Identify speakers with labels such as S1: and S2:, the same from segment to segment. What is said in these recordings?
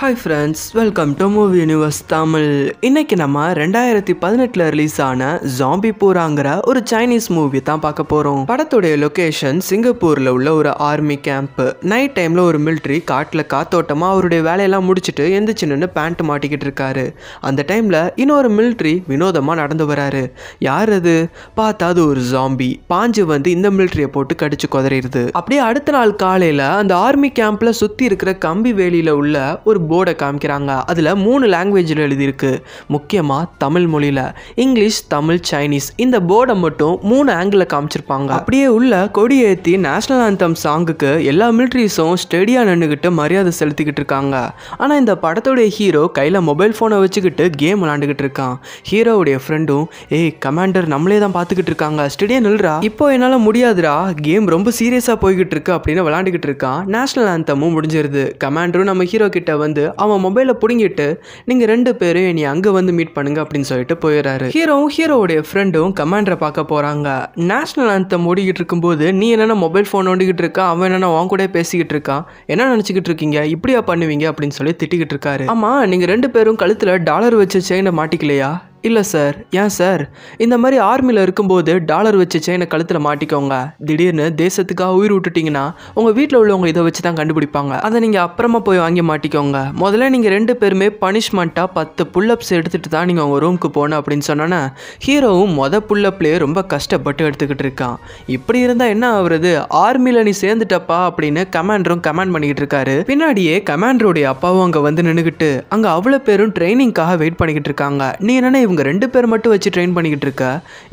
S1: hi friends welcome to movie universe Tamil இன்றைக்கி நம்ம ரெண்டாயிரத்தி பதினெட்டில் ரிலீஸ் ஆன ஜாம்பி பூராங்கிற ஒரு சைனீஸ் மூவி தான் பார்க்க போகிறோம் படத்துடைய லொக்கேஷன் சிங்கப்பூரில் உள்ள ஒரு ஆர்மி கேம்ப் நைட் டைமில் ஒரு மிலிட்ரி காட்டில் காத்தோட்டமாக அவருடைய வேலையெல்லாம் முடிச்சுட்டு எந்திரிச்சு நின்று பேண்ட் மாட்டிக்கிட்டு இருக்காரு அந்த டைமில் இன்னொரு மிலிட்ரி வினோதமாக நடந்து வராரு யார் அது பார்த்தா அது ஒரு ஜாம்பி பாஞ்சு வந்து இந்த மிலிட்ரியை போட்டு கடிச்சு குதறிடுது அப்படியே அடுத்த நாள் காலையில் அந்த ஆர்மி கேம்பில் சுற்றி இருக்கிற கம்பி வேலியில் உள்ள ஒரு போர்டை காமிக்கிறாங்க அதில் மூணு லாங்குவேஜில் எழுதியிருக்கு முக்கியமாக தமிழ் மொழியில் இங்கிலீஷ் தமிழ் சைனீஸ் இந்த போர்டை மட்டும் மூணு ஆங்கிளில் காமிச்சிருப்பாங்க அப்படியே உள்ள கொடி ஏற்றி நேஷனல் ஆந்தம் சாங்குக்கு எல்லா மிலிட்ரிஸும் ஸ்டெடியாக நின்றுக்கிட்டு மரியாதை செலுத்திக்கிட்டு இருக்காங்க ஆனால் இந்த படத்தோடைய ஹீரோ கையில் மொபைல் ஃபோனை வச்சுக்கிட்டு கேம் விளாண்டுக்கிட்டு இருக்கான் ஹீரோவுடைய ஃப்ரெண்டும் ஏய் கமாண்டர் நம்மளே தான் பார்த்துக்கிட்டு இருக்காங்க ஸ்டெடியாக நில்றா இப்போ என்னால் முடியாதுடா கேம் ரொம்ப சீரியஸாக போய்கிட்டு இருக்கு அப்படின்னு விளாண்டுக்கிட்டு இருக்கான் நேஷனல் ஆந்தமும் முடிஞ்சிருது கமாண்டரும் நம்ம ஹீரோ கிட்ட வந்து வந்து அவன் மொபைலை பிடுங்கிட்டு நீங்கள் ரெண்டு பேரும் இனி அங்கே வந்து மீட் பண்ணுங்க அப்படின்னு சொல்லிட்டு போயிடுறாரு ஹீரோவும் ஹீரோவுடைய ஃப்ரெண்டும் கமாண்டரை பார்க்க போகிறாங்க நேஷனல் ஆந்தம் ஓடிக்கிட்டு இருக்கும்போது நீ என்னென்ன மொபைல் ஃபோன் ஓடிக்கிட்டு இருக்கா அவன் என்னென்ன உன் கூட பேசிக்கிட்டு இருக்கான் என்ன நினச்சிக்கிட்டு இருக்கீங்க இப்படியா பண்ணுவீங்க அப்படின்னு சொல்லி திட்டிக்கிட்டு இருக்காரு ஆமாம் நீங்கள் ரெண்டு பேரும் கழுத்தில் டாலர் வச்சு செயினை மாட்டிக்கலையா இல்லை சார் ஏன் சார் இந்த மாதிரி ஆர்மியில் இருக்கும்போது டாலர் வச்சு செயினை கழுத்தில் மாட்டிக்கோங்க திடீர்னு தேசத்துக்காக உயிர் விட்டுட்டிங்கன்னா உங்கள் வீட்டில் உள்ளவங்க இதை வச்சு தான் கண்டுபிடிப்பாங்க அதை நீங்கள் அப்புறமா போய் வாங்கி மாட்டிக்கோங்க முதல்ல நீங்கள் ரெண்டு பேருமே பனிஷ்மெண்ட்டாக பத்து புல்லப்ஸ் எடுத்துகிட்டு தான் நீங்கள் உங்கள் ரூமுக்கு போகணும் அப்படின்னு சொன்னோன்னா ஹீரோவும் மொதல் புல்லப்லேயே ரொம்ப கஷ்டப்பட்டு எடுத்துக்கிட்டு இருக்கான் இப்படி இருந்தால் என்ன ஆகுறது ஆர்மியில் நீ சேர்ந்துட்டப்பா அப்படின்னு கமாண்டரும் கமாண்ட் பண்ணிக்கிட்டு இருக்காரு பின்னாடியே கமாண்டருடைய அப்பாவும் அங்கே வந்து நின்றுக்கிட்டு அங்கே அவ்வளோ பேரும் ட்ரைனிங்காக வெயிட் பண்ணிக்கிட்டு இருக்காங்க நீ என்னென்ன இவங்க ரெண்டு பேர் மட்டும் வச்சு ட்ரெயின் பண்ணிக்கிட்டு இருக்க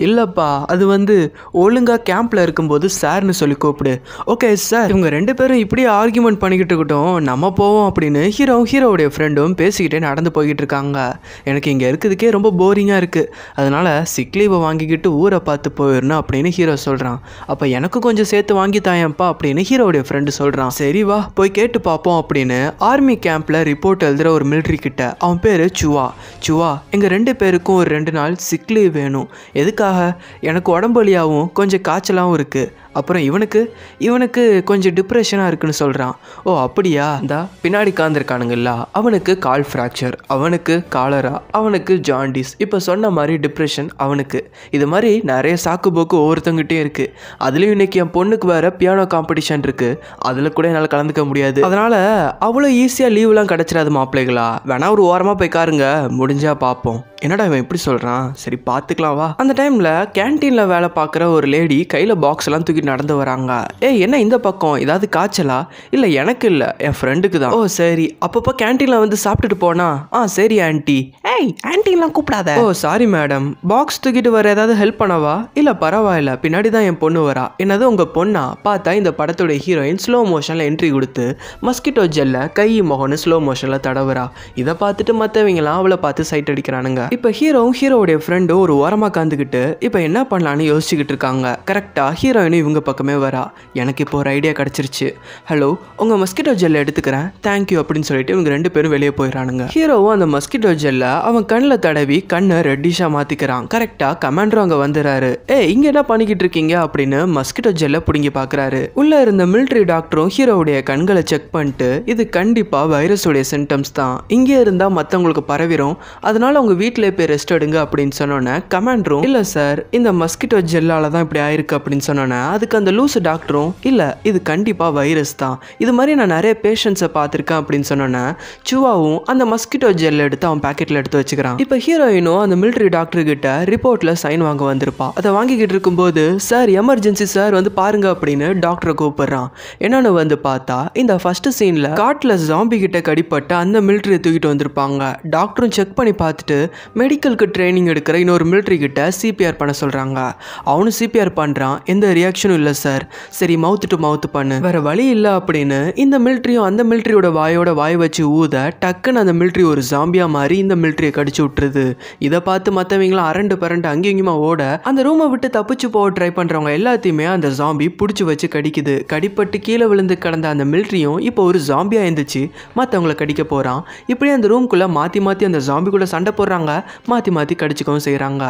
S1: இல்லைப்பா அது வந்து ஒழுங்காக கேம்பில் இருக்கும்போது சார்னு சொல்லி கூப்பிடு ஓகே சார் இவங்க ரெண்டு பேரும் இப்படியே ஆர்குமெண்ட் பண்ணிக்கிட்டு இருக்கட்டும் நம்ம போவோம் அப்படின்னு ஹீரோ ஹீரோவுடைய ஃப்ரெண்டும் பேசிக்கிட்டே நடந்து போய்கிட்டு இருக்காங்க எனக்கு இங்கே இருக்கிறதுக்கே ரொம்ப போரிங்காக இருக்குது அதனால் சிக்லீவை வாங்கிக்கிட்டு ஊரை பார்த்து போயிடணும் அப்படின்னு ஹீரோ சொல்கிறான் அப்போ எனக்கு கொஞ்சம் சேர்த்து வாங்கி தாயம்ப்பா அப்படின்னு ஹீரோவுடைய ஃப்ரெண்டு சொல்கிறான் சரி வா போய் கேட்டு பார்ப்போம் அப்படின்னு ஆர்மி கேம்பில் ரிப்போர்ட் எழுதுகிற ஒரு மிலிட்ரி கிட்ட அவன் பேர் சுவா சுவா எங்கள் ரெண்டு பேருக்கும் எனக்கும் ஒரு ரெண்டு நாள் சிக்லீவ் வேணும் எதுக்காக எனக்கு உடம்பு வழியாகவும் கொஞ்சம் காய்ச்சலாகவும் இருக்குது அப்புறம் இவனுக்கு இவனுக்கு கொஞ்சம் டிப்ரெஷனாக இருக்குன்னு சொல்கிறான் ஓ அப்படியா இந்த பின்னாடி காந்திருக்கானுங்கல்ல அவனுக்கு கால் ஃப்ராக்சர் அவனுக்கு காலரா அவனுக்கு ஜாண்டிஸ் இப்போ சொன்ன மாதிரி டிப்ரெஷன் அவனுக்கு இது மாதிரி நிறைய சாக்கு போக்கு ஒவ்வொருத்தங்கிட்டே இருக்குது அதுலேயும் இன்னைக்கு என் பொண்ணுக்கு வேறு பியானோ காம்படிஷன் இருக்குது அதில் கூட என்னால் கலந்துக்க முடியாது அதனால் அவ்வளோ ஈஸியாக லீவ்லாம் கிடச்சிடாது மாப்பிள்ளைகளா வேணா ஒரு ஓரமாக போய் காருங்க முடிஞ்சால் பார்ப்போம் என்னடா இவன் எப்படி சொல்கிறான் சரி பார்த்துக்கலாம் வா அந்த டைமில் கேன்டீனில் வேலை பார்க்குற ஒரு லேடி கையில் பாக்ஸ்லாம் தூக்கிட்டு நடந்து வராங்க ஏ என்ன இந்த பக்கம் ஏதாவது காய்ச்சலா இல்லை எனக்கு இல்லை என் ஃப்ரெண்டுக்கு தான் ஓ சரி அப்பப்போ கேன்டீனில் வந்து சாப்பிட்டுட்டு போனா ஆ சரி ஆண்டி ஏய் ஆன்ட்டிலாம் கூப்பிடாத ஓ சாரி மேடம் பாக்ஸ் தூக்கிட்டு வர ஏதாவது ஹெல்ப் பண்ணவா இல்லை பரவாயில்ல பின்னாடி தான் என் பொண்ணு வரா என்னது உங்கள் பொண்ணா பார்த்தா இந்த படத்துடைய ஹீரோயின் ஸ்லோ மோஷனில் என்ட்ரி கொடுத்து மஸ்கிட்டோ ஜெல்ல கை மோகன்னு ஸ்லோ மோஷனில் தடவுறா இதை பார்த்துட்டு மற்றவங்களாம் அவளை பார்த்து சைட் அடிக்கிறானுங்க இப்போ ஹீரோவும் ஹீரோவுடைய ஃப்ரெண்டும் ஒரு ஓரமாக காந்துக்கிட்டு இப்போ என்ன பண்ணலான்னு யோசிச்சுக்கிட்டு இருக்காங்க கரெக்டாக ஹீரோயினும் இவங்க இவங்க பக்கமே வரா எனக்கு இப்போ ஒரு ஐடியா கிடச்சிருச்சு ஹலோ உங்கள் மஸ்கிட்டோ ஜெல்லை எடுத்துக்கிறேன் தேங்க்யூ அப்படின்னு சொல்லிட்டு இவங்க ரெண்டு பேரும் வெளியே போயிடறானுங்க ஹீரோவும் அந்த மஸ்கிட்டோ ஜெல்லை அவன் கண்ணில் தடவி கண்ணை ரெட்டிஷாக மாற்றிக்கிறான் கரெக்டாக கமாண்டரும் அங்கே வந்துடுறாரு ஏ இங்கே என்ன பண்ணிக்கிட்டு இருக்கீங்க அப்படின்னு மஸ்கிட்டோ ஜெல்லை பிடுங்கி பார்க்குறாரு உள்ளே இருந்த மிலிட்ரி டாக்டரும் ஹீரோவுடைய கண்களை செக் பண்ணிட்டு இது கண்டிப்பாக வைரஸுடைய சிம்டம்ஸ் தான் இங்கே இருந்தால் மற்றவங்களுக்கு பரவிடும் அதனால அவங்க வீட்டிலே போய் ரெஸ்ட் எடுங்க அப்படின்னு சொன்னோன்னே கமாண்டரும் இல்லை சார் இந்த மஸ்கிட்டோ ஜெல்லால் தான் இப்படி ஆயிருக்கு அப்படின்னு சொன்னோன்னே அது அதுக்கு அந்த லூசு டாக்டரும் இல்லை இது கண்டிப்பாக வைரஸ் தான் இது மாதிரி நான் நிறைய பேஷண்ட்ஸை பார்த்துருக்கேன் அப்படின்னு சொன்னோன்னே சுவாவும் அந்த மஸ்கிட்டோ ஜெல் எடுத்து அவன் பேக்கெட்டில் எடுத்து வச்சுக்கிறான் இப்போ ஹீரோயினும் அந்த மிலிட்ரி டாக்டர் கிட்ட ரிப்போர்ட்டில் சைன் வாங்க வந்திருப்பா அதை வாங்கிக்கிட்டு இருக்கும்போது சார் எமர்ஜென்சி சார் வந்து பாருங்க அப்படின்னு டாக்டரை கூப்பிடுறான் என்னன்னு வந்து பார்த்தா இந்த ஃபர்ஸ்ட் சீனில் காட்டில் ஜாம்பி கிட்ட கடிப்பட்டு அந்த மிலிட்ரி தூக்கிட்டு வந்திருப்பாங்க டாக்டரும் செக் பண்ணி பார்த்துட்டு மெடிக்கலுக்கு ட்ரைனிங் எடுக்கிற இன்னொரு மிலிட்ரி கிட்ட சிபிஆர் பண்ண சொல்கிறாங்க அவனும் சிபிஆர் பண்ணுறான் எந்த ரியாக்ஷன் ஆப்ஷனும் இல்லை சார் சரி மவுத்து டு மவுத் பண்ணு வேற வழி இல்லை அப்படின்னு இந்த மிலிட்ரியும் அந்த மிலிட்ரியோட வாயோட வாய் வச்சு ஊத டக்குன்னு அந்த மிலிட்ரி ஒரு ஜாம்பியா மாதிரி இந்த மிலிட்ரியை கடிச்சு விட்டுருது இதை பார்த்து மற்றவங்களாம் அரண்டு பரண்டு அங்கேயுமா ஓட அந்த ரூமை விட்டு தப்பிச்சு போக ட்ரை பண்ணுறவங்க எல்லாத்தையுமே அந்த ஜாம்பி பிடிச்சி வச்சு கடிக்குது கடிப்பட்டு கீழே விழுந்து கடந்த அந்த மிலிட்ரியும் இப்போ ஒரு ஜாம்பியாக இருந்துச்சு மற்றவங்கள கடிக்க போகிறான் இப்படி அந்த ரூம்குள்ளே மாற்றி மாற்றி அந்த ஜாம்பி கூட சண்டை போடுறாங்க மாற்றி மாற்றி கடிச்சிக்கவும் செய்கிறாங்க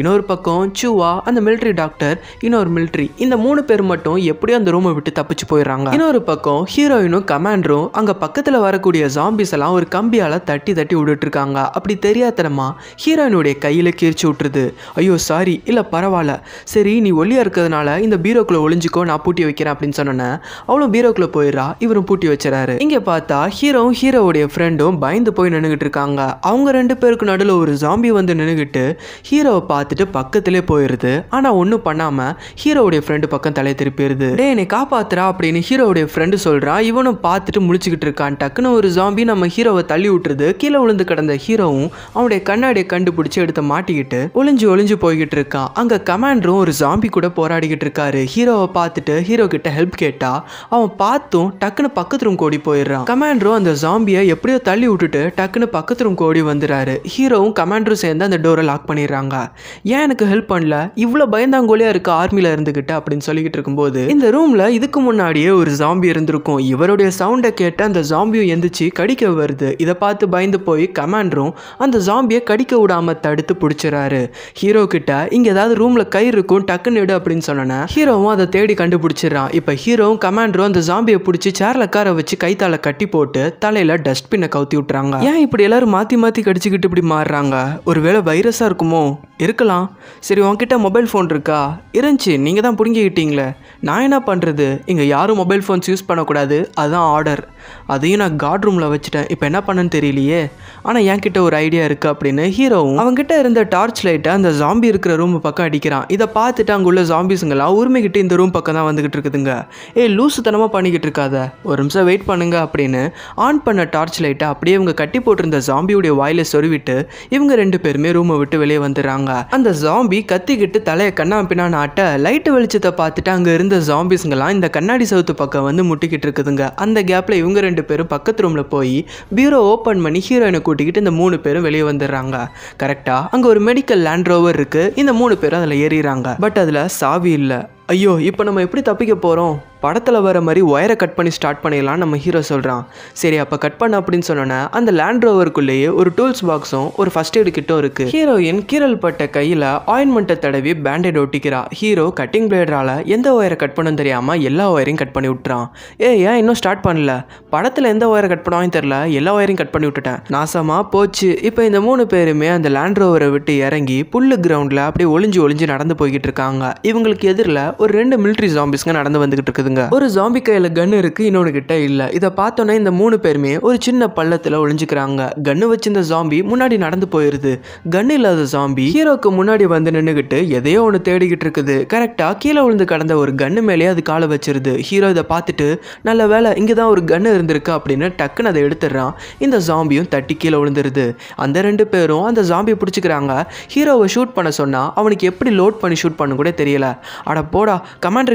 S1: இன்னொரு பக்கம் சூவா அந்த மிலிட்ரி டாக்டர் இன்னொரு மிலிட்ரி இந்த மூணு பேர் மட்டும் எப்படியோ அந்த ரூமை விட்டு தப்பிச்சு போயிடுறாங்க இன்னொரு பக்கம் ஹீரோயினும் கமாண்டரும் அங்கே பக்கத்தில் வரக்கூடிய ஜாம்பிஸ் எல்லாம் ஒரு கம்பியால் தட்டி தட்டி விட்டுட்டு இருக்காங்க அப்படி தெரியாதனமா ஹீரோயினுடைய கையில் கீர்ச்சி விட்டுருது ஐயோ சாரி இல்லை பரவாயில்ல சரி நீ ஒல்லியா இருக்கிறதுனால இந்த பீரோக்குள்ளே ஒளிஞ்சிக்கோ நான் பூட்டி வைக்கிறேன் அப்படின்னு சொன்னேன் அவளும் பீரோக்குள்ளே போயிடுறா இவரும் பூட்டி வச்சுறாரு இங்கே பார்த்தா ஹீரோவும் ஹீரோவுடைய ஃப்ரெண்டும் பயந்து போய் நின்றுகிட்டு இருக்காங்க அவங்க ரெண்டு பேருக்கு நடுவில் ஒரு ஜாம்பி வந்து நின்றுகிட்டு ஹீரோவை பார்த்துட்டு பக்கத்திலே போயிடுது ஆனால் ஒன்றும் பண்ணாமல் ஹீரோவுடைய ஃப்ரெண்டு பக்கம் தலையை திருப்பிடுது டே என்னை காப்பாத்துறா அப்படின்னு ஹீரோவுடைய ஃப்ரெண்டு சொல்றான் இவனும் பார்த்துட்டு முழிச்சுக்கிட்டு இருக்கான் டக்குன்னு ஒரு ஜாம்பி நம்ம ஹீரோவை தள்ளி விட்டுருது கீழே விழுந்து கிடந்த ஹீரோவும் அவனுடைய கண்ணாடியை கண்டுபிடிச்சி எடுத்து மாட்டிக்கிட்டு ஒளிஞ்சு ஒளிஞ்சு போய்கிட்டு இருக்கான் அங்க கமாண்டரும் ஒரு ஜாம்பி கூட போராடிக்கிட்டு இருக்காரு ஹீரோவை பார்த்துட்டு ஹீரோ கிட்ட ஹெல்ப் கேட்டா அவன் பார்த்தும் டக்குன்னு பக்கத்து கோடி போயிடுறான் கமாண்டரும் அந்த ஜாம்பியை எப்படியோ தள்ளி விட்டுட்டு டக்குன்னு பக்கத்து கோடி வந்துறாரு ஹீரோவும் கமாண்டரும் சேர்ந்து அந்த டோரை லாக் பண்ணிடுறாங்க ஏன் எனக்கு ஹெல்ப் பண்ணல இவ்வளோ பயந்தாங்கோலியா இருக்க ஆர்மியில இருந்துகிட்டு அப்படின்னு அப்படின்னு சொல்லிக்கிட்டு இருக்கும்போது இந்த ரூமில் இதுக்கு முன்னாடியே ஒரு ஜாம்பி இருந்திருக்கும் இவருடைய சவுண்டை கேட்டு அந்த ஜாம்பியும் எந்திரிச்சு கடிக்க வருது இதை பார்த்து பயந்து போய் கமாண்டரும் அந்த ஜாம்பியை கடிக்க விடாமல் தடுத்து பிடிச்சிறாரு ஹீரோ கிட்ட இங்கே ஏதாவது ரூமில் கயிறு இருக்கும் டக்குன்னு எடு அப்படின்னு சொன்னோன்னே ஹீரோவும் அதை தேடி கண்டுபிடிச்சிடறான் இப்போ ஹீரோவும் கமாண்டரும் அந்த ஜாம்பியை பிடிச்சி சேரில் கார வச்சு கைத்தால கட்டி போட்டு தலையில் டஸ்ட்பினை கவுத்தி விட்டுறாங்க ஏன் இப்படி எல்லாரும் மாற்றி மாற்றி கடிச்சுக்கிட்டு இப்படி மாறுறாங்க ஒருவேளை வைரஸாக இருக்குமோ இருக்கலாம் சரி உன்கிட்ட மொபைல் ஃபோன் இருக்கா இருந்துச்சு நீங்கள் தான் பிடுங்கிக்கிட்டு கேட்டிங்களே நான் என்ன பண்ணுறது இங்கே யாரும் மொபைல் ஃபோன்ஸ் யூஸ் பண்ணக்கூடாது அதுதான் ஆர்டர் அதையும் நான் காட் ரூமில் வச்சுட்டேன் இப்போ என்ன பண்ணுன்னு தெரியலையே ஆனால் என்கிட்ட ஒரு ஐடியா இருக்குது அப்படின்னு ஹீரோவும் அவங்ககிட்ட இருந்த டார்ச் லைட்டை அந்த ஜாம்பி இருக்கிற ரூம் பக்கம் அடிக்கிறான் இதை பார்த்துட்டு அங்கே உள்ள ஜாம்பிஸுங்கெல்லாம் உரிமைக்கிட்டு இந்த ரூம் பக்கம் தான் வந்துகிட்டு இருக்குதுங்க ஏ லூசுத்தனமாக பண்ணிக்கிட்டு இருக்காத ஒரு நிமிஷம் வெயிட் பண்ணுங்க அப்படின்னு ஆன் பண்ண டார்ச் லைட்டை அப்படியே இவங்க கட்டி போட்டிருந்த ஜாம்பியுடைய வாயில சொருவிட்டு இவங்க ரெண்டு பேருமே ரூமை விட்டு வெளியே வந்துடுறாங்க அந்த ஜாம்பி கத்திக்கிட்டு தலையை கண்ணா பின்னான்னு ஆட்ட லைட்டு வெளிச்சத்தை பார்த்துட்டு அங்கே இருந்த ஜாம்பிஸ்ங்கெல்லாம் இந்த கண்ணாடி சவுத்து பக்கம் வந்து முட்டிக்கிட்டு இருக்குதுங்க அந்த கேப்பில் இவங்க ரெண்டு பேரும் பக்கத்து ரூமில் போய் பீரோ ஓப்பன் பண்ணி ஹீரோயினை கூட்டிக்கிட்டு இந்த மூணு பேரும் வெளியே வந்துடுறாங்க கரெக்டாக அங்கே ஒரு மெடிக்கல் லேண்ட் ரோவர் இருக்குது இந்த மூணு பேரும் அதில் ஏறிடுறாங்க பட் அதில் சாவி இல்லை ஐயோ இப்போ நம்ம எப்படி தப்பிக்க போகிறோம் படத்தில் வர மாதிரி ஒயரை கட் பண்ணி ஸ்டார்ட் பண்ணிடலாம் நம்ம ஹீரோ சொல்கிறான் சரி அப்போ கட் பண்ண அப்படின்னு சொன்னோன்னே அந்த லேண்ட் ரோவருக்குள்ளேயே ஒரு டூல்ஸ் பாக்ஸும் ஒரு ஃபஸ்ட் எய்டு கிட்டும் இருக்குது ஹீரோயின் கீரல் பட்ட கையில் ஆயின்மெண்ட்டை தடவி பேண்டேட் ஒட்டிக்கிறா ஹீரோ கட்டிங் பிளேடரால் எந்த ஒயரை கட் பண்ணும் தெரியாமல் எல்லா ஒயரையும் கட் பண்ணி விட்டுறான் ஏ ஏன் இன்னும் ஸ்டார்ட் பண்ணல படத்தில் எந்த ஒயரை கட் பண்ணாலும் தெரில எல்லா ஒயரையும் கட் பண்ணி விட்டுட்டேன் நாசமாக போச்சு இப்போ இந்த மூணு பேருமே அந்த லேண்ட் ரோவரை விட்டு இறங்கி புல்லு கிரவுண்டில் அப்படியே ஒளிஞ்சு ஒளிஞ்சு நடந்து போய்கிட்டு இருக்காங்க இவங்களுக்கு எதிரில் ஒரு ரெண்டு மிலிட்ரி ஜாம்பிஸ்ங்க நடந்து வந்துகிட்டு இருக்குதுங்க இருக்காங்க ஒரு ஜாம்பி கையில கன்னு இருக்கு இன்னொன்னு கிட்ட இல்ல இதை பார்த்தோன்னே இந்த மூணு பேருமே ஒரு சின்ன பள்ளத்துல ஒளிஞ்சுக்கிறாங்க கன்னு வச்சிருந்த ஜாம்பி முன்னாடி நடந்து போயிருது கன் இல்லாத ஜாம்பி ஹீரோக்கு முன்னாடி வந்து நின்றுகிட்டு எதையோ ஒன்னு தேடிக்கிட்டு இருக்குது கரெக்டா கீழே விழுந்து கடந்த ஒரு கன்னு மேலே அது காலை வச்சிருது ஹீரோ இதை பார்த்துட்டு நல்ல வேலை இங்கதான் ஒரு கன்னு இருந்திருக்கு அப்படின்னு டக்குன்னு அதை எடுத்துடுறான் இந்த ஜாம்பியும் தட்டி கீழே விழுந்துருது அந்த ரெண்டு பேரும் அந்த ஜாம்பியை பிடிச்சிக்கிறாங்க ஹீரோவை ஷூட் பண்ண சொன்னால் அவனுக்கு எப்படி லோட் பண்ணி ஷூட் பண்ண கூட தெரியல அட போடா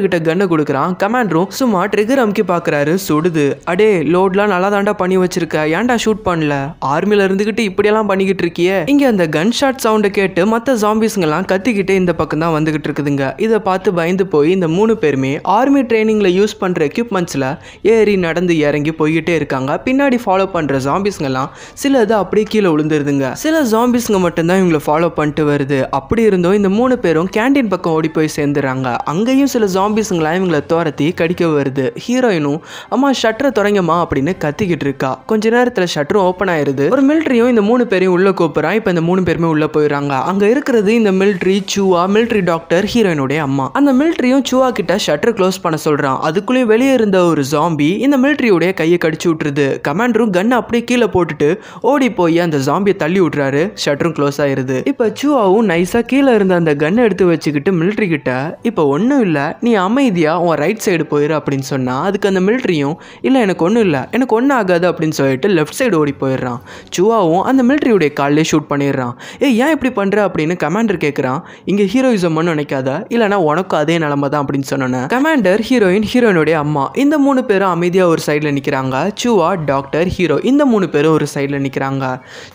S1: கிட்ட கன்னு கொடுக்குறான் கமாண்டர் ட்ரிகாண்ட்ரும் சும்மா ட்ரிகர் அமுக்கி பார்க்குறாரு சுடுது அடே லோட்லாம் நல்லா தாண்டா பண்ணி வச்சிருக்க ஏன்டா ஷூட் பண்ணல ஆர்மியில் இருந்துகிட்டு இப்படியெல்லாம் பண்ணிக்கிட்டு இருக்கியே இங்கே அந்த கன் ஷாட் சவுண்டை கேட்டு மற்ற ஜாம்பிஸ்ங்கெல்லாம் கத்திக்கிட்டே இந்த பக்கம் தான் வந்துகிட்டு இருக்குதுங்க இதை பார்த்து பயந்து போய் இந்த மூணு பேருமே ஆர்மி ட்ரைனிங்கில் யூஸ் பண்ணுற எக்யூப்மெண்ட்ஸில் ஏறி நடந்து இறங்கி போய்கிட்டே இருக்காங்க பின்னாடி ஃபாலோ பண்ணுற ஜாம்பிஸ்ங்கெல்லாம் சில இது அப்படியே கீழே விழுந்துருதுங்க சில ஜாம்பிஸ்ங்க மட்டும்தான் இவங்களை ஃபாலோ பண்ணிட்டு வருது அப்படி இருந்தும் இந்த மூணு பேரும் கேண்டீன் பக்கம் ஓடி போய் சேர்ந்துடுறாங்க அங்கேயும் சில ஜாம்பிஸுங்களாம் இவங்களை துரத்தி ஹீரோயினையே கடிக்க வருது ஹீரோயினும் அம்மா ஷட்டரை தொடங்கம்மா அப்படின்னு கத்திக்கிட்டு இருக்கா கொஞ்ச நேரத்தில் ஷட்டரும் ஓப்பன் ஆயிருது ஒரு மிலிட்ரியும் இந்த மூணு பேரையும் உள்ள கூப்பிட்றான் இப்போ இந்த மூணு பேருமே உள்ள போயிடுறாங்க அங்க இருக்கிறது இந்த மிலிட்ரி சூவா மிலிட்ரி டாக்டர் ஹீரோயினுடைய அம்மா அந்த மிலிட்ரியும் சூவா கிட்ட ஷட்டர் க்ளோஸ் பண்ண சொல்றான் அதுக்குள்ளேயும் வெளியே இருந்த ஒரு ஜாம்பி இந்த மிலிட்ரியுடைய கையை கடிச்சு விட்டுருது கமாண்டரும் கன் அப்படியே கீழே போட்டுட்டு ஓடி போய் அந்த ஜாம்பியை தள்ளி விட்றாரு ஷட்டரும் க்ளோஸ் ஆயிருது இப்போ சூவாவும் நைஸா கீழே இருந்த அந்த கன்னை எடுத்து வச்சுக்கிட்டு மிலிட்ரி கிட்ட இப்போ ஒன்றும் இல்லை நீ அமைதியா உன் ரைட் சைடு சைடு போயிரு அப்படின்னு சொன்னால் அதுக்கு அந்த மிலிட்ரியும் இல்லை எனக்கு ஒன்றும் இல்லை எனக்கு ஒன்றும் ஆகாது அப்படின்னு சொல்லிட்டு லெஃப்ட் சைடு ஓடி போயிடுறான் சுவாவும் அந்த மிலிட்ரியுடைய காலிலே ஷூட் பண்ணிடுறான் ஏ ஏன் இப்படி பண்ணுற அப்படின்னு கமாண்டர் கேட்குறான் இங்கே ஹீரோயிசம்னு நினைக்காத இல்லைனா உனக்கும் அதே நிலமை தான் அப்படின்னு சொன்னோன்னே கமாண்டர் ஹீரோயின் ஹீரோயினுடைய அம்மா இந்த மூணு பேரும் அமைதியாக ஒரு சைடில் நிற்கிறாங்க சுவா டாக்டர் ஹீரோ இந்த மூணு பேரும் ஒரு சைடில் நிற்கிறாங்க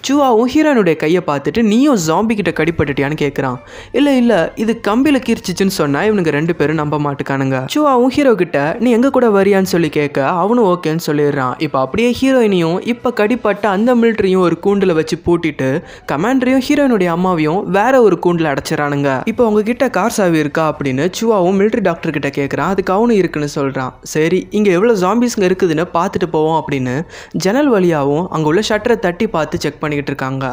S1: சுவாவும் ஹீரோயினுடைய கையை பார்த்துட்டு நீயும் ஜாம்பி கிட்ட கடிப்பட்டுட்டியான்னு கேட்குறான் இல்லை இல்லை இது கம்பியில் கீர்ச்சிச்சுன்னு சொன்னால் இவனுக்கு ரெண்டு பேரும் நம்ப மாட்டுக்கானுங்க சுவாவும் ஹீரோ ஹீரோ கிட்ட நீ எங்க கூட வரியான்னு சொல்லி கேட்க அவனும் ஓகேன்னு சொல்லிடுறான் இப்போ அப்படியே ஹீரோயினையும் இப்போ கடிப்பட்ட அந்த மிலிட்ரியும் ஒரு கூண்டில் வச்சு பூட்டிட்டு கமாண்டரையும் ஹீரோயினுடைய அம்மாவையும் வேற ஒரு கூண்டில் அடைச்சிடானுங்க இப்போ உங்ககிட்ட கார் சாவி இருக்கா அப்படின்னு சுவாவும் மிலிட்ரி டாக்டர் கிட்ட கேட்குறான் அதுக்கு அவனும் இருக்குன்னு சொல்கிறான் சரி இங்கே எவ்வளோ ஜாம்பிஸ்ங்க இருக்குதுன்னு பார்த்துட்டு போவோம் அப்படின்னு ஜன்னல் வழியாகவும் அங்கே உள்ள ஷட்டரை தட்டி பார்த்து செக் பண்ணிக்கிட்டு இருக்காங்க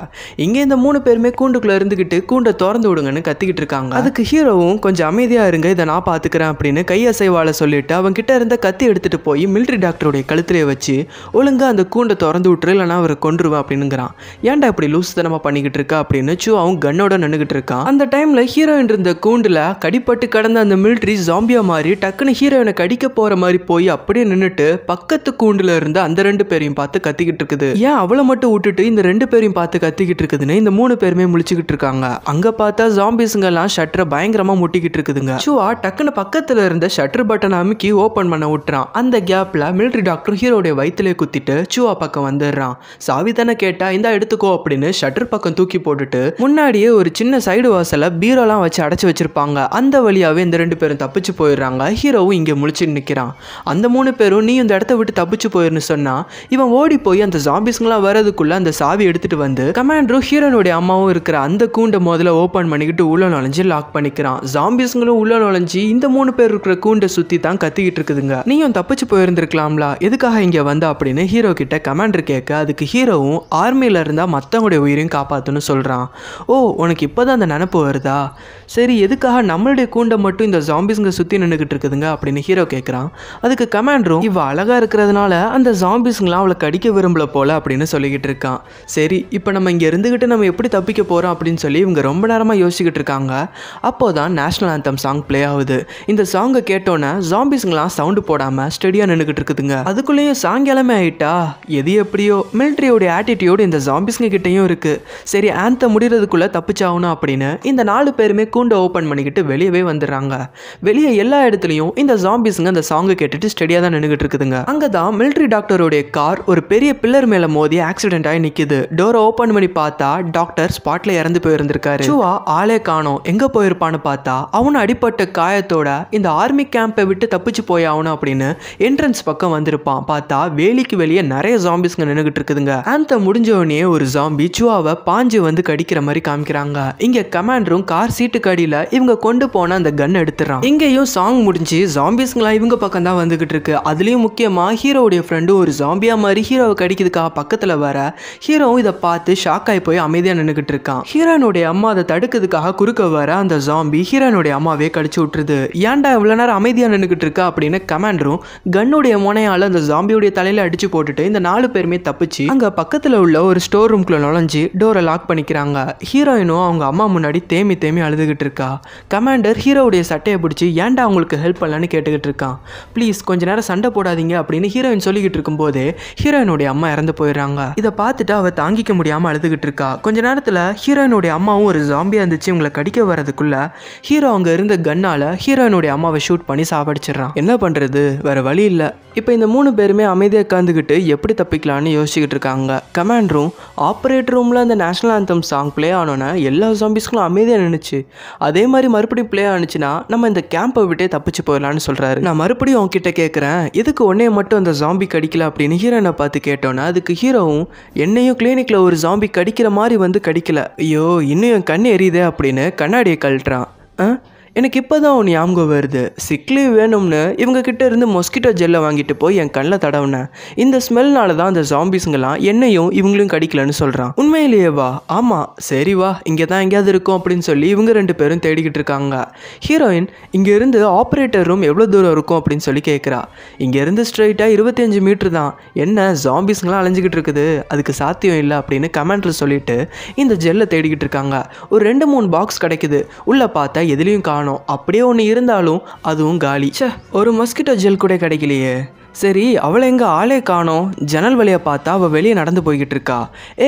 S1: இங்கே இந்த மூணு பேருமே கூண்டுக்குள்ளே இருந்துக்கிட்டு கூண்டை திறந்து விடுங்கன்னு கத்திக்கிட்டு இருக்காங்க அதுக்கு ஹீரோவும் கொஞ்சம் அமைதியாக இருங்க இதை நான் பார்த்துக்கிறேன் அப்படின்னு கையசைவால சொல்லி சொல்லிட்டு கிட்ட இருந்த கத்தி எடுத்துகிட்டு போய் மிலிட்ரி டாக்டருடைய கழுத்திலே வச்சு ஒழுங்காக அந்த கூண்டை திறந்து விட்டுரு இல்லைனா அவரை கொண்டுருவா அப்படின்னுங்கிறான் ஏன்டா இப்படி லூஸ் தனமா பண்ணிக்கிட்டு இருக்கா அப்படின்னு சோ அவன் கண்ணோட நின்றுகிட்டு இருக்கான் அந்த டைமில் ஹீரோயின் இருந்த கூண்டில் கடிப்பட்டு கடந்த அந்த மிலிட்ரி ஜாம்பியா மாதிரி டக்குன்னு ஹீரோயினை கடிக்க போகிற மாதிரி போய் அப்படியே நின்றுட்டு பக்கத்து கூண்டில் இருந்த அந்த ரெண்டு பேரையும் பார்த்து கத்திக்கிட்டு இருக்குது ஏன் அவளை மட்டும் விட்டுட்டு இந்த ரெண்டு பேரையும் பார்த்து கத்திக்கிட்டு இருக்குதுன்னு இந்த மூணு பேருமே முழிச்சுக்கிட்டு இருக்காங்க அங்கே பார்த்தா ஜாம்பிஸுங்கெல்லாம் ஷட்டரை பயங்கரமாக முட்டிக்கிட்டு இருக்குதுங்க சோ டக்குன்னு பக்கத்தில் இருந்த ஷட்டர் பட்டனை சாமிக்கு ஓப்பன் பண்ண விட்டுறான் அந்த கேப்பில் மிலிட்ரி டாக்டர் ஹீரோடைய வயிற்றுலேயே குத்திட்டு சூவா பக்கம் வந்துடுறான் சாவி தானே கேட்டால் இந்தா எடுத்துக்கோ அப்படின்னு ஷட்டர் பக்கம் தூக்கி போட்டுட்டு முன்னாடியே ஒரு சின்ன சைடு வாசலை பீரோலாம் வச்சு அடைச்சி வச்சிருப்பாங்க அந்த வழியாகவே இந்த ரெண்டு பேரும் தப்பிச்சு போயிடுறாங்க ஹீரோவும் இங்கே முழிச்சுட்டு நிற்கிறான் அந்த மூணு பேரும் நீ இந்த இடத்த விட்டு தப்பிச்சு போயிருந்து சொன்னால் இவன் ஓடி போய் அந்த ஜாம்பிஸ்ங்களாம் வரதுக்குள்ளே அந்த சாவி எடுத்துகிட்டு வந்து கமாண்டரும் ஹீரோனுடைய அம்மாவும் இருக்கிற அந்த கூண்டை முதல்ல ஓப்பன் பண்ணிக்கிட்டு உள்ள நுழைஞ்சு லாக் பண்ணிக்கிறான் ஜாம்பிஸ்ங்களும் உள்ள நுழைஞ்சு இந்த மூணு பேர் இருக்கிற கூண்டை சுற்றி தான் தான் கத்திக்கிட்டு இருக்குதுங்க நீயும் தப்பிச்சு போயிருந்திருக்கலாம்ல எதுக்காக இங்க வந்த அப்படின்னு ஹீரோ கிட்ட கமாண்டர் கேட்க அதுக்கு ஹீரோவும் ஆர்மியில இருந்தா மத்தவங்களுடைய உயிரையும் காப்பாத்துன்னு சொல்றான் ஓ உனக்கு இப்போதான் அந்த நினப்பு வருதா சரி எதுக்காக நம்மளுடைய கூண்டை மட்டும் இந்த ஜாம்பிஸ்ங்க சுற்றி நின்றுக்கிட்டு இருக்குதுங்க அப்படின்னு ஹீரோ கேட்குறான் அதுக்கு கமாண்டரும் இவ அழகா இருக்கிறதுனால அந்த ஜாம்பிஸ்ங்களாம் அவளை கடிக்க விரும்பல போல அப்படின்னு சொல்லிக்கிட்டு இருக்கான் சரி இப்போ நம்ம இங்கே இருந்துகிட்டு நம்ம எப்படி தப்பிக்க போகிறோம் அப்படின்னு சொல்லி இவங்க ரொம்ப நேரமாக யோசிச்சுக்கிட்டு இருக்காங்க அப்போதான் நேஷனல் ஆந்தம் சாங் ப்ளே ஆகுது இந்த சாங்கை கேட்டோன்னே ஜாம்பிஸ்ங்களாம் சவுண்டு போடாமல் ஸ்டெடியாக நின்றுக்கிட்டு இருக்குதுங்க அதுக்குள்ளேயும் சாயங்காலமே ஆயிட்டா எது எப்படியோ மிலிட்டரியோட ஆட்டிடியூடு இந்த ஜாம்பிஸ்ங்க கிட்டேயும் இருக்குது சரி ஆந்த முடிகிறதுக்குள்ளே தப்பிச்சாகணும் அப்படின்னு இந்த நாலு பேருமே கூண்டை ஓப்பன் பண்ணிக்கிட்டு வெளியவே வந்துடுறாங்க வெளியே எல்லா இடத்துலையும் இந்த ஜாம்பிஸ்ங்க அந்த சாங்கை கேட்டுட்டு ஸ்டெடியாக தான் நின்றுக்கிட்டு இருக்குதுங்க அங்கே தான் மிலிட்ரி டாக்டருடைய கார் ஒரு பெரிய பில்லர் மேலே மோதி ஆக்சிடென்ட் ஆகி நிற்கிது டோரை ஓப்பன் பண்ணி பார்த்தா டாக்டர் ஸ்பாட்டில் இறந்து போயிருந்திருக்காரு சுவா ஆளே காணோம் எங்கே போயிருப்பான்னு பார்த்தா அவனு அடிப்பட்ட காயத்தோட இந்த ஆர்மி கேம்பை விட்டு தப்பிச்சு போய் ஆகணும் அப்படின்னு என்ட்ரன்ஸ் பக்கம் வந்திருப்பான் பார்த்தா வேலிக்கு வெளியே நிறைய ஜாம்பிஸ்ங்க நின்றுகிட்டு இருக்குதுங்க அந்த முடிஞ்சவனே ஒரு ஜாம்பி சுவாவை பாஞ்சு வந்து கடிக்கிற மாதிரி காமிக்கிறாங்க இங்க கமாண்டரும் கார் சீட்டுக்கு கடியில இவங்க கொண்டு போன அந்த கன் எடுத்துறான் இங்கேயும் சாங் முடிஞ்சு ஜாம்பிஸ்ங்களா இவங்க பக்கம் தான் வந்துகிட்டு இருக்கு அதுலயும் முக்கியமா ஹீரோவுடைய ஃப்ரெண்டு ஒரு ஜாம்பியா மாதிரி ஹீரோவை கடிக்கிறதுக்காக பக்கத்துல வர ஹீரோவும் இதை பார்த்து ஷாக் ஆகி போய் அமைதியா நின்றுகிட்டு இருக்கான் ஹீரோனுடைய அம்மா அதை தடுக்கிறதுக்காக குறுக்க வர அந்த ஜாம்பி ஹீரோனுடைய அம்மாவே கடிச்சு விட்டுருது ஏன்டா இவ்வளவு நேரம் அமைதியா நின்னு பார்த்துக்கிட்டு இருக்கா அப்படின்னு கமாண்டரும் கன்னுடைய முனையால் அந்த ஜாம்பியுடைய தலையில் அடிச்சு போட்டுட்டு இந்த நாலு பேருமே தப்பிச்சு அங்கே பக்கத்தில் உள்ள ஒரு ஸ்டோர் ரூம்குள்ள நுழைஞ்சு டோரை லாக் பண்ணிக்கிறாங்க ஹீரோயினும் அவங்க அம்மா முன்னாடி தேமி தேமி அழுதுகிட்டு இருக்கா கமாண்டர் ஹீரோவுடைய சட்டையை பிடிச்சி ஏன்டா அவங்களுக்கு ஹெல்ப் பண்ணலான்னு கேட்டுக்கிட்டு இருக்கான் ப்ளீஸ் கொஞ்ச நேரம் சண்டை போடாதீங்க அப்படின்னு ஹீரோயின் சொல்லிக்கிட்டு இருக்கும்போது ஹீரோயினுடைய அம்மா இறந்து போயிடுறாங்க இதை பார்த்துட்டு அவள் தாங்கிக்க முடியாமல் அழுதுகிட்டு இருக்கா கொஞ்ச நேரத்தில் ஹீரோயினுடைய அம்மாவும் ஒரு ஜாம்பியாக இருந்துச்சு இவங்களை கடிக்க வரதுக்குள்ளே ஹீரோ அங்கே இருந்த கன்னால் ஹீரோயினுடைய அம்மாவை ஷூட் பண்ணி சாப்பிடுச்சு அடிச்சிடறான் என்ன பண்ணுறது வேறு வழி இல்லை இப்போ இந்த மூணு பேருமே அமைதியாக உட்காந்துக்கிட்டு எப்படி தப்பிக்கலான்னு யோசிச்சுக்கிட்டு இருக்காங்க கமாண்ட் ரூம் ஆப்ரேட்டர் ரூமில் அந்த நேஷனல் ஆந்தம் சாங் ப்ளே ஆனோன்னா எல்லா சாம்பிஸ்களும் அமைதியாக நினைச்சு அதே மாதிரி மறுபடியும் ப்ளே ஆனிச்சுன்னா நம்ம இந்த கேம்பை விட்டே தப்பிச்சு போயிடலான்னு சொல்கிறாரு நான் மறுபடியும் அவங்ககிட்ட கேட்குறேன் இதுக்கு ஒன்னே மட்டும் அந்த ஜாம்பி கடிக்கல அப்படின்னு ஹீரோனை பார்த்து கேட்டோன்னா அதுக்கு ஹீரோவும் என்னையும் கிளினிக்ல ஒரு ஜாம்பி கடிக்கிற மாதிரி வந்து கடிக்கல ஐயோ இன்னும் என் கண் எரியுதே அப்படின்னு கண்ணாடியை கழட்டுறான் எனக்கு இப்போ தான் ஒன்று ஞாபகம் வருது சிக்லி வேணும்னு இவங்க கிட்ட இருந்து மொஸ்கிட்டோ ஜெல்லை வாங்கிட்டு போய் என் கண்ணில் தடவுனேன் இந்த ஸ்மெல்னால தான் அந்த ஜாம்பிஸுங்கெல்லாம் என்னையும் இவங்களையும் கடிக்கலன்னு சொல்கிறான் உண்மையிலேயே வா ஆமாம் சரி வா இங்கே தான் எங்கேயாவது இருக்கும் அப்படின்னு சொல்லி இவங்க ரெண்டு பேரும் தேடிக்கிட்டு இருக்காங்க ஹீரோயின் இங்கேருந்து ஆப்ரேட்டர் ரூம் எவ்வளோ தூரம் இருக்கும் அப்படின்னு சொல்லி கேட்குறா இங்கேருந்து ஸ்ட்ரைட்டாக இருபத்தஞ்சு மீட்ரு தான் என்ன ஜாம்பிஸுங்களாம் அலைஞ்சிக்கிட்டு இருக்குது அதுக்கு சாத்தியம் இல்லை அப்படின்னு கமாண்டர் சொல்லிட்டு இந்த ஜெல்லை தேடிக்கிட்டு இருக்காங்க ஒரு ரெண்டு மூணு பாக்ஸ் கிடைக்குது உள்ளே பார்த்தா எதுலேயும் காணும் காணோம் அப்படியே ஒன்று இருந்தாலும் அதுவும் காலி சே ஒரு மஸ்கிட்டோ ஜெல் கூட கிடைக்கலையே சரி அவளை எங்கே ஆளே காணோம் ஜன்னல் வழியை பார்த்தா அவள் வெளியே நடந்து போய்கிட்டு இருக்கா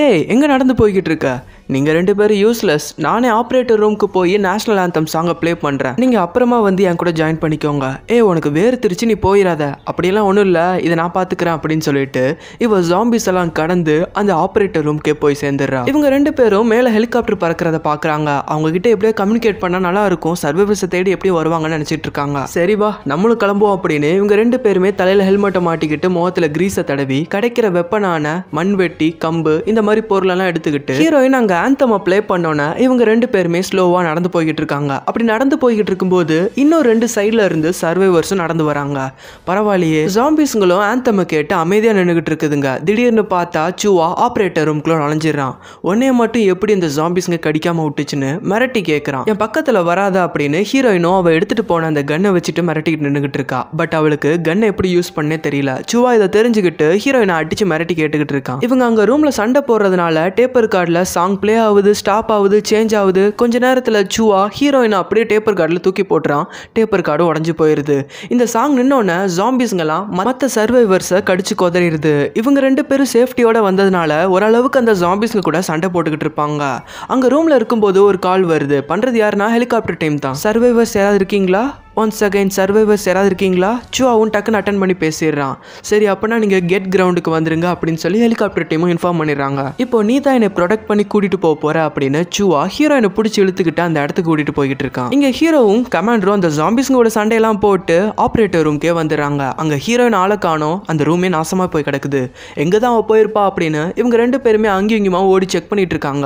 S1: ஏய் எங்கே நடந்து போய்கிட்டு இருக்க நீங்கள் ரெண்டு பேரும் யூஸ்லெஸ் நானே ஆப்ரேட்டர் ரூமுக்கு போய் நேஷனல் ஆந்தம் சாங்கை ப்ளே பண்ணுறேன் நீங்கள் அப்புறமா வந்து என் கூட ஜாயின் பண்ணிக்கோங்க ஏ உனக்கு வேறு திருச்சி நீ போயிடாத அப்படியெல்லாம் ஒன்றும் இல்லை இதை நான் பார்த்துக்கிறேன் அப்படின்னு சொல்லிட்டு இவ ஜாம்பிஸ் எல்லாம் கடந்து அந்த ஆப்ரேட்டர் ரூம்க்கே போய் சேர்ந்துடுறா இவங்க ரெண்டு பேரும் மேலே ஹெலிகாப்டர் பறக்கிறத பார்க்குறாங்க அவங்க கிட்ட எப்படியோ கம்யூனிகேட் பண்ணால் நல்லா இருக்கும் சர்வீஸை தேடி எப்படி வருவாங்கன்னு நினச்சிட்டு இருக்காங்க சரி வா நம்மளும் கிளம்புவோம் அப்படின்னு இவங்க ரெண்டு பேருமே தலையில் ஹெல்மெட்டை மாட்டிக்கிட்டு முகத்தில் கிரீஸை தடவி கிடைக்கிற வெப்பனான மண்வெட்டி கம்பு இந்த மாதிரி பொருளெல்லாம் எடுத்துக்கிட்டு ஹீரோயின் அங்கே அவங்க ஆந்தமை ப்ளே பண்ணோன்னே இவங்க ரெண்டு பேருமே ஸ்லோவாக நடந்து போய்கிட்டு இருக்காங்க அப்படி நடந்து போய்கிட்டு இருக்கும்போது இன்னும் ரெண்டு சைடில் இருந்து சர்வைவர்ஸும் நடந்து வராங்க பரவாயில்லையே ஜாம்பிஸ்ங்களும் ஆந்தமை கேட்டு அமைதியாக நின்றுக்கிட்டு இருக்குதுங்க திடீர்னு பார்த்தா சூவா ஆப்ரேட்டர் ரூம்குள்ளே நுழைஞ்சிடறான் உன்னைய மட்டும் எப்படி இந்த ஜாம்பிஸ்ங்க கடிக்காமல் விட்டுச்சுன்னு மிரட்டி கேட்குறான் என் பக்கத்தில் வராதா அப்படின்னு ஹீரோயினும் அவள் எடுத்துகிட்டு போன அந்த கன்னை வச்சுட்டு மிரட்டிக்கிட்டு நின்றுக்கிட்டு இருக்கா பட் அவளுக்கு கன்னை எப்படி யூஸ் பண்ணே தெரியல சுவா இதை தெரிஞ்சுக்கிட்டு ஹீரோயினை அடிச்சு மிரட்டி கேட்டுக்கிட்டு இருக்கான் இவங்க அங்கே ரூமில் சண்டை போடுறதுனால டேப்பர் கார்டில் சாங் ப்ளே ஆகுது ஸ்டாப் ஆகுது சேஞ்ச் ஆகுது கொஞ்ச நேரத்தில் சுவா ஹீரோயினை அப்படியே டேப்பர் கார்டில் தூக்கி போட்டுறான் டேப்பர் கார்டு உடஞ்சி போயிடுது இந்த சாங் நின்னோடனே ஜாம்பிஸ்ங்கெல்லாம் மற்ற சர்வைவர்ஸை கடிச்சு கொதறிடுது இவங்க ரெண்டு பேரும் சேஃப்டியோட வந்ததுனால ஓரளவுக்கு அந்த ஜாம்பிஸ்ங்க கூட சண்டை போட்டுக்கிட்டு இருப்பாங்க அங்கே ரூமில் இருக்கும்போது ஒரு கால் வருது பண்ணுறது யாருன்னா ஹெலிகாப்டர் டைம் தான் சர்வைவர்ஸ் யாராவது இருக்கீங்களா ஒன்ஸ் அகைன் சர்வைவர்ஸ் யாராவது இருக்கீங்களா சூ அவன் டக்குன்னு அட்டன் பண்ணி பேசிடுறான் சரி அப்படின்னா நீங்கள் கெட் கிரவுண்டுக்கு வந்துருங்க அப்படின்னு சொல்லி ஹெலிகாப்டர் டீமும் இன்ஃபார்ம் பண்ணிடுறாங்க இப்போ நீ தான் என்னை ப்ரொடக்ட் பண்ணி கூட்டிட்டு போக போற அப்படின்னு ஹீரோ ஹீரோயினை பிடிச்சி இழுத்துக்கிட்டு அந்த இடத்துக்கு கூட்டிட்டு போய்கிட்டு இருக்கான் இங்கே ஹீரோவும் கமாண்டரும் அந்த ஜாம்பிஸ்ங்கோட சண்டையெல்லாம் போட்டு ஆப்ரேட்டர் ரூம்க்கே வந்துடுறாங்க அங்கே ஹீரோயின் ஆளை காணும் அந்த ரூமே நாசமாக போய் கிடக்குது எங்கே தான் அவள் போயிருப்பா அப்படின்னு இவங்க ரெண்டு பேருமே அங்கேயும் இங்கேயுமா ஓடி செக் பண்ணிட்டு இருக்காங்க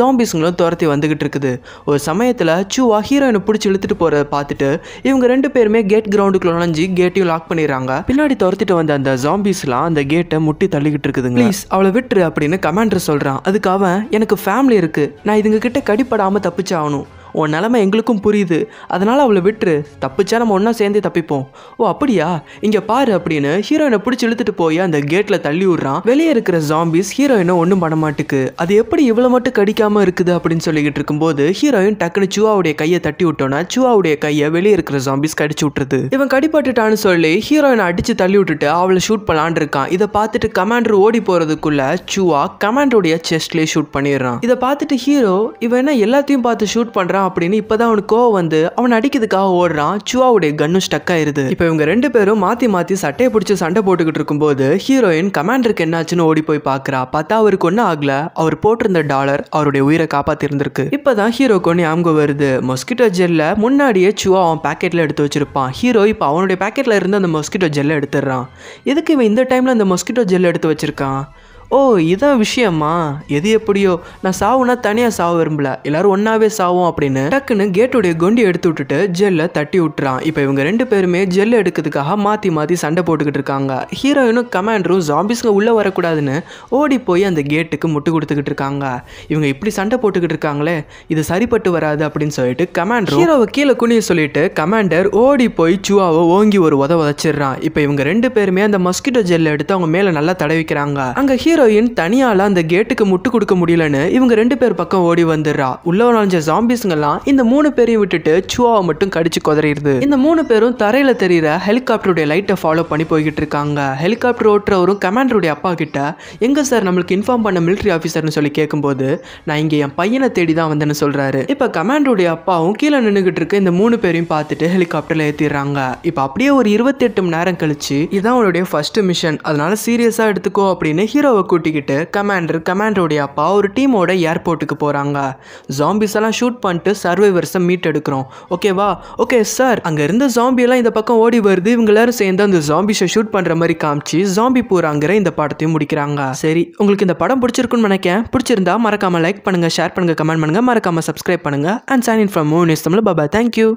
S1: ஜாம்பிஸ்ங்களும் துரத்தி வந்துகிட்டு இருக்குது ஒரு சமயத்தில் சுவா ஹீரோயினை பிடிச்சி இழுத்துட்டு போகிறத பார்த்துட்டு இவங்க ரெண்டு பேருமே கேட் கிரவுண்டுக்குள்ள நுழைஞ்சு கேட்டையும் லாக் பண்ணிடுறாங்க பின்னாடி துரத்திட்டு வந்த அந்த ஜாம்பிஸ் அந்த கேட்டை முட்டி தள்ளிக்கிட்டு இருக்குதுங்க ப்ளீஸ் அவளை விட்டுரு அப்படின்னு கமாண்டர் சொல்கிறான் அதுக்காக எனக்கு ஃபேமிலி இருக்குது நான் இதுங்க கிட்ட கடிப்படாமல் தப்பிச்சாகணும் உன் நிலமை எங்களுக்கும் புரியுது அதனால் அவளை விட்டுரு தப்பிச்சா நம்ம ஒன்றா சேர்ந்தே தப்பிப்போம் ஓ அப்படியா இங்கே பாரு அப்படின்னு ஹீரோயினை பிடிச்சி இழுத்துட்டு போய் அந்த கேட்டில் தள்ளி விட்றான் வெளியே இருக்கிற ஜாம்பிஸ் ஹீரோயினை ஒன்றும் பண்ண மாட்டுக்கு அது எப்படி இவ்வளோ மட்டும் கடிக்காமல் இருக்குது அப்படின்னு சொல்லிக்கிட்டு இருக்கும்போது ஹீரோயின் டக்குன்னு சுவாவுடைய கையை தட்டி விட்டோன்னா சுவாவுடைய கையை வெளியே இருக்கிற ஜாம்பிஸ் கடிச்சு விட்டுருது இவன் கடிப்பட்டுட்டான்னு சொல்லி ஹீரோயினை அடித்து தள்ளி விட்டுட்டு அவளை ஷூட் பண்ணலான் இருக்கான் இதை பார்த்துட்டு கமாண்டர் ஓடி போகிறதுக்குள்ள சுவா கமாண்டருடைய செஸ்ட்லேயே ஷூட் பண்ணிடுறான் இதை பார்த்துட்டு ஹீரோ இவன் என்ன எல்லாத்தையும் பார்த்து ஷூட் பண்ணுறான் போகிறான் அப்படின்னு இப்போதான் அவனுக்கு கோவம் வந்து அவன் அடிக்கிறதுக்காக ஓடுறான் சுவாவுடைய கண்ணு ஸ்டக் ஆயிருது இப்போ இவங்க ரெண்டு பேரும் மாற்றி மாற்றி சட்டையை பிடிச்சி சண்டை போட்டுக்கிட்டு இருக்கும்போது ஹீரோயின் கமாண்டருக்கு என்னாச்சுன்னு ஓடி போய் பார்க்குறா பார்த்தா அவருக்கு ஒன்றும் ஆகல அவர் போட்டிருந்த டாலர் அவருடைய உயிரை காப்பாற்றிருந்திருக்கு இப்போ தான் ஹீரோக்கு ஒன்று ஞாபகம் வருது மொஸ்கிட்டோ ஜெல்ல முன்னாடியே சுவா அவன் பேக்கெட்ல எடுத்து வச்சிருப்பான் ஹீரோ இப்போ அவனுடைய பேக்கெட்ல இருந்து அந்த மொஸ்கிட்டோ ஜெல்லை எடுத்துடுறான் எதுக்கு இவன் இந்த டைமில் அந்த மொஸ்கிட்டோ ஜெல் எடுத்து வச்சிருக்கான் ஓ இதான் விஷயமா எது எப்படியோ நான் சாவுனா தனியாக சாவ விரும்பல எல்லாரும் ஒன்னாவே சாவோம் அப்படின்னு டக்குன்னு கேட்டுடைய கொண்டி எடுத்து விட்டுட்டு ஜெல்லை தட்டி விட்டுறான் இப்போ இவங்க ரெண்டு பேருமே ஜெல்லு எடுக்கிறதுக்காக மாற்றி மாற்றி சண்டை போட்டுக்கிட்டு இருக்காங்க ஹீரோயினும் கமாண்டரும் ஜாம்பிஸ்க்கு உள்ளே வரக்கூடாதுன்னு ஓடி போய் அந்த கேட்டுக்கு முட்டு கொடுத்துக்கிட்டு இருக்காங்க இவங்க இப்படி சண்டை போட்டுக்கிட்டு இருக்காங்களே இது சரிப்பட்டு வராது அப்படின்னு சொல்லிட்டு கமாண்டர் ஹீரோவை கீழே குனிய சொல்லிட்டு கமாண்டர் ஓடி போய் சுவாவை ஓங்கி ஒரு உத உதச்சிடுறான் இப்போ இவங்க ரெண்டு பேருமே அந்த மஸ்கிட்டோ ஜெல்லை எடுத்து அவங்க மேலே நல்லா தடவிக்கிறாங்க அங்கே ஹீரோ ஹீரோயின் தனியால அந்த கேட்டுக்கு முட்டு கொடுக்க முடியலன்னு இவங்க ரெண்டு பேர் பக்கம் ஓடி வந்துடுறா உள்ள ஜாம்பிஸ்ங்க எல்லாம் இந்த மூணு பேரையும் விட்டுட்டு சுவாவை மட்டும் கடிச்சு குதறிடுது இந்த மூணு பேரும் தரையில தெரியிற ஹெலிகாப்டருடைய லைட்டை ஃபாலோ பண்ணி போய்கிட்டு இருக்காங்க ஹெலிகாப்டர் ஓட்டுறவரும் கமாண்டருடைய அப்பா கிட்ட எங்க சார் நம்மளுக்கு இன்ஃபார்ம் பண்ண மிலிட்ரி ஆஃபீஸர்னு சொல்லி கேட்கும்போது நான் இங்கே என் பையனை தேடி தான் வந்தேன்னு சொல்றாரு இப்போ கமாண்டருடைய அப்பாவும் கீழே நின்னுகிட்டு இருக்க இந்த மூணு பேரையும் பார்த்துட்டு ஹெலிகாப்டரில் ஏற்றிடுறாங்க இப்போ அப்படியே ஒரு இருபத்தெட்டு மணி நேரம் கழிச்சு இதான் அவனுடைய ஃபர்ஸ்ட் மிஷன் அதனால சீரியஸாக எடுத்துக்கோ அப்படின்னு ஹீரோவை கூட்டிக்கிட்டு கமாண்டர் கமாண்டருடைய அப்பா ஒரு டீமோட ஏர்போர்ட்டுக்கு போகிறாங்க ஜாம்பிஸ் எல்லாம் ஷூட் பண்ணிட்டு சர்வைவர்ஸை மீட் எடுக்கிறோம் ஓகேவா ஓகே சார் அங்கே இருந்த ஜாம்பியெல்லாம் இந்த பக்கம் ஓடி வருது இவங்க எல்லாரும் சேர்ந்து அந்த ஜாம்பிஸை ஷூட் பண்ணுற மாதிரி காமிச்சு ஜாம்பி பூராங்கிற இந்த படத்தையும் முடிக்கிறாங்க சரி உங்களுக்கு இந்த படம் பிடிச்சிருக்குன்னு நினைக்கேன் பிடிச்சிருந்தா மறக்காமல் லைக் பண்ணுங்கள் ஷேர் பண்ணுங்கள் கமெண்ட் பண்ணுங்கள் மறக்காமல் சப்ஸ்கிரைப் பண்ணுங்கள் அண்ட் சைன் இன் ஃப்ரம் மூணு இஸ் தமிழ் பாபா தேங்க்யூ